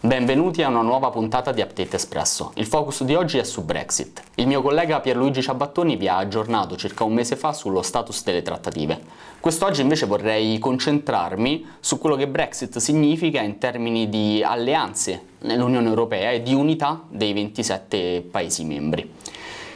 Benvenuti a una nuova puntata di Update Espresso. Il focus di oggi è su Brexit. Il mio collega Pierluigi Ciabattoni vi ha aggiornato circa un mese fa sullo status delle trattative. Quest'oggi invece vorrei concentrarmi su quello che Brexit significa in termini di alleanze nell'Unione Europea e di unità dei 27 Paesi membri.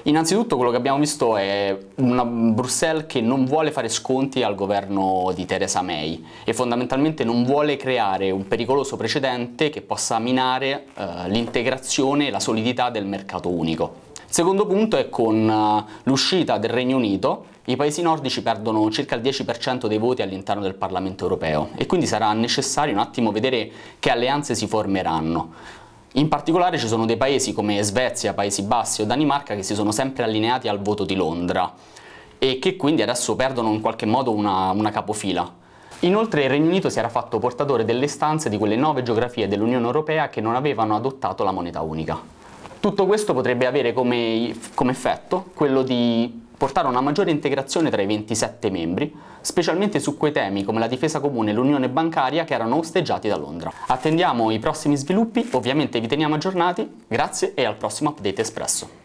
Innanzitutto quello che abbiamo visto è una Bruxelles che non vuole fare sconti al governo di Theresa May e fondamentalmente non vuole creare un pericoloso precedente che possa minare eh, l'integrazione e la solidità del mercato unico. secondo punto è con eh, l'uscita del Regno Unito i paesi nordici perdono circa il 10% dei voti all'interno del Parlamento europeo e quindi sarà necessario un attimo vedere che alleanze si formeranno. In particolare ci sono dei paesi come Svezia, Paesi Bassi o Danimarca che si sono sempre allineati al voto di Londra e che quindi adesso perdono in qualche modo una, una capofila. Inoltre il Regno Unito si era fatto portatore delle stanze di quelle nove geografie dell'Unione Europea che non avevano adottato la moneta unica. Tutto questo potrebbe avere come, come effetto quello di portare a una maggiore integrazione tra i 27 membri, specialmente su quei temi come la difesa comune e l'unione bancaria che erano osteggiati da Londra. Attendiamo i prossimi sviluppi, ovviamente vi teniamo aggiornati, grazie e al prossimo Update Espresso.